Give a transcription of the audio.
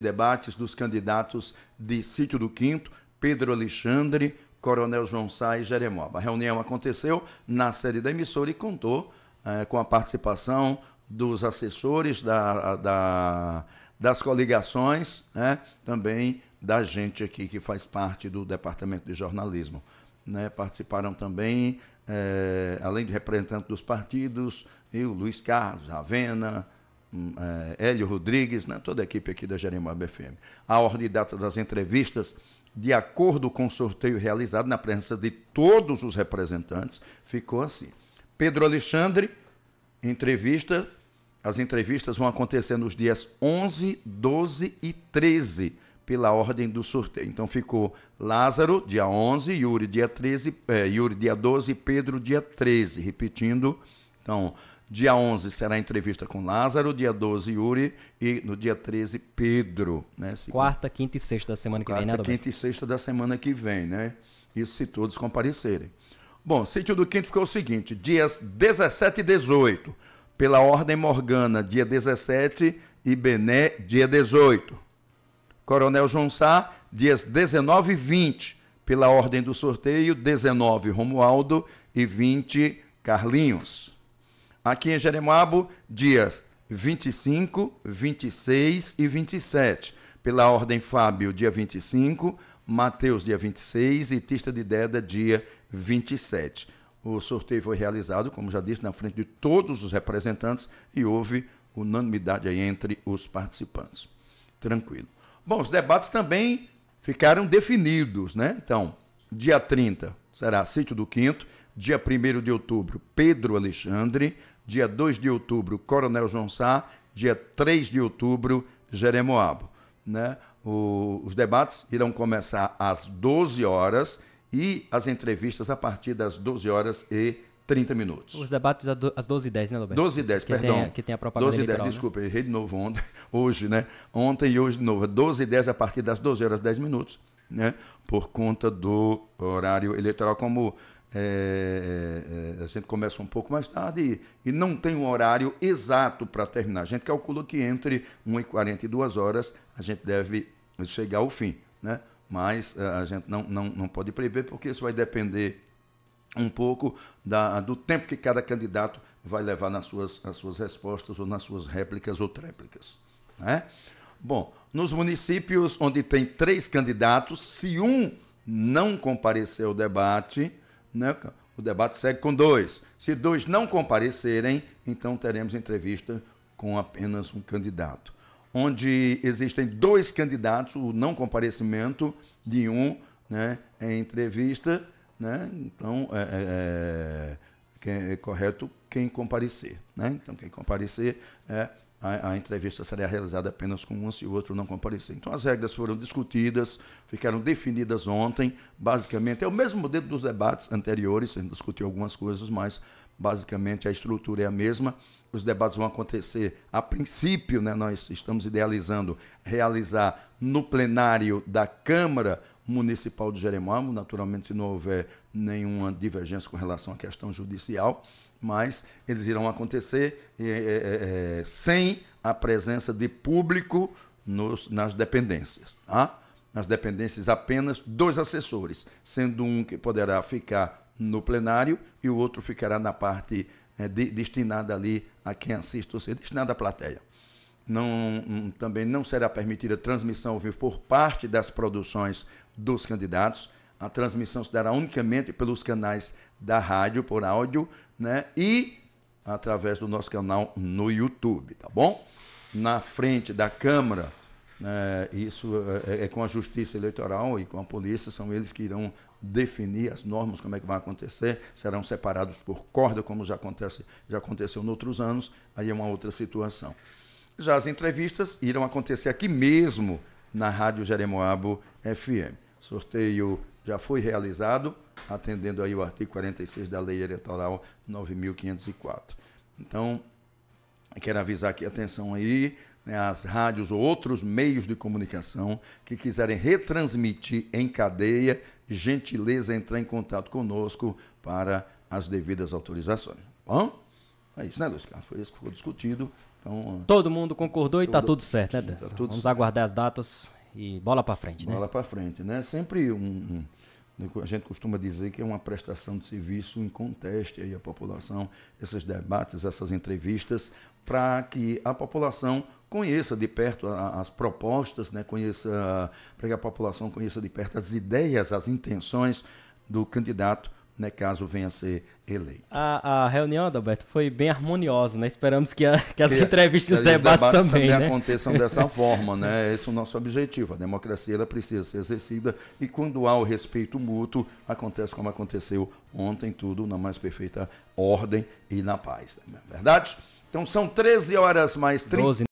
debates dos candidatos de Sítio do Quinto, Pedro Alexandre, Coronel João Sá e Jeremoba. A reunião aconteceu na sede da emissora e contou eh, com a participação dos assessores da, da das coligações, né, também da gente aqui que faz parte do Departamento de Jornalismo. Né, participaram também, eh, além de representantes dos partidos, eu, Luiz Carlos, Ravena, eh, Hélio Rodrigues, né, toda a equipe aqui da Jerimab FM. A ordem de datas das entrevistas, de acordo com o sorteio realizado na presença de todos os representantes, ficou assim. Pedro Alexandre, entrevista. As entrevistas vão acontecer nos dias 11, 12 e 13, pela ordem do sorteio. Então ficou Lázaro, dia 11, Yuri, dia, 13, eh, Yuri, dia 12, Pedro, dia 13. Repetindo, então, dia 11 será a entrevista com Lázaro, dia 12 Yuri e no dia 13 Pedro. Né? Se... Quarta, quinta e sexta da semana que Quarta, vem, né, Quarta, quinta e sexta da semana que vem, né? Isso se todos comparecerem. Bom, sítio do quinto ficou o seguinte: dias 17 e 18, pela ordem Morgana, dia 17 e Bené, dia 18. Coronel João Sá, dias 19 e 20, pela ordem do sorteio, 19 Romualdo e 20 Carlinhos. Aqui em Jeremoabo, dias 25, 26 e 27. Pela ordem Fábio, dia 25, Mateus, dia 26 e Tista de Deda, dia 27. O sorteio foi realizado, como já disse, na frente de todos os representantes e houve unanimidade aí entre os participantes. Tranquilo. Bom, os debates também ficaram definidos, né? Então, dia 30 será Sítio do Quinto, Dia 1 de outubro, Pedro Alexandre. Dia 2 de outubro, Coronel João Sá. Dia 3 de outubro, Jeremoabo. Né? O, os debates irão começar às 12 horas e as entrevistas a partir das 12 horas e 30 minutos. Os debates às 12h10, né, Roberto? 12 e 10 perdão. Tem, que tem a propaganda 12 e 12h10, né? desculpa, errei de novo ontem, hoje, né? Ontem e hoje de novo. 12 e 10 a partir das 12 horas e 10 minutos, né? Por conta do horário eleitoral, como é, é, é, a gente começa um pouco mais tarde e, e não tem um horário exato para terminar. A gente calculou que entre 1 e 42 horas a gente deve chegar ao fim, né? mas é, a gente não, não, não pode prever, porque isso vai depender um pouco da, do tempo que cada candidato vai levar nas suas, nas suas respostas, ou nas suas réplicas ou tréplicas. Né? Bom, nos municípios onde tem três candidatos, se um não comparecer ao debate, né? O debate segue com dois. Se dois não comparecerem, então teremos entrevista com apenas um candidato. Onde existem dois candidatos, o não comparecimento de um né, é entrevista, né? então é, é, é, é correto quem comparecer. Né? Então, quem comparecer é a, a, entrevista seria realizada apenas com um se o outro não comparecer. Então as regras foram discutidas, ficaram definidas ontem, basicamente, é o mesmo modelo dos debates anteriores, a gente discutiu algumas coisas, mas basicamente a estrutura é a mesma. Os debates vão acontecer, a princípio, né, nós estamos idealizando realizar no plenário da Câmara Municipal de Jeremoabo, naturalmente, se não houver nenhuma divergência com relação à questão judicial, mas eles irão acontecer é, é, sem a presença de público nos, nas dependências. Tá? Nas dependências, apenas dois assessores, sendo um que poderá ficar no plenário e o outro ficará na parte de, destinada ali a quem assiste ou seja, destinada à plateia. Não, hum, também não será permitida transmissão ao vivo por parte das produções dos candidatos. A transmissão se dará unicamente pelos canais da rádio, por áudio, né? E através do nosso canal no YouTube, tá bom? Na frente da Câmara, né, isso é, é, é com a Justiça Eleitoral e com a Polícia, são eles que irão definir as normas, como é que vai acontecer, serão separados por corda, como já, acontece, já aconteceu em outros anos, aí é uma outra situação. Já as entrevistas irão acontecer aqui mesmo na Rádio Jeremoabo FM. Sorteio já foi realizado, atendendo aí o artigo 46 da Lei Eleitoral 9504. Então, quero avisar aqui, atenção aí, né, as rádios ou outros meios de comunicação que quiserem retransmitir em cadeia, gentileza entrar em contato conosco para as devidas autorizações. Tá bom? É isso, né, Luiz Carlos? Foi isso que foi discutido então, Todo mundo concordou e está tudo certo, né, tá Vamos certo. aguardar as datas e bola para frente, bola né? Bola para frente, né? Sempre um, um, né, a gente costuma dizer que é uma prestação de serviço em conteste aí a população, esses debates, essas entrevistas, para que a população conheça de perto as propostas, né? Conheça para que a população conheça de perto as ideias, as intenções do candidato né, caso venha a ser eleito. A, a reunião, Adalberto, foi bem harmoniosa, né? Esperamos que, a, que as que, entrevistas e os debates, debates também, também né? aconteçam dessa forma, né? Esse é o nosso objetivo. A democracia ela precisa ser exercida e quando há o respeito mútuo, acontece como aconteceu ontem, tudo na mais perfeita ordem e na paz. Né? Verdade? Então são 13 horas mais 30. 12.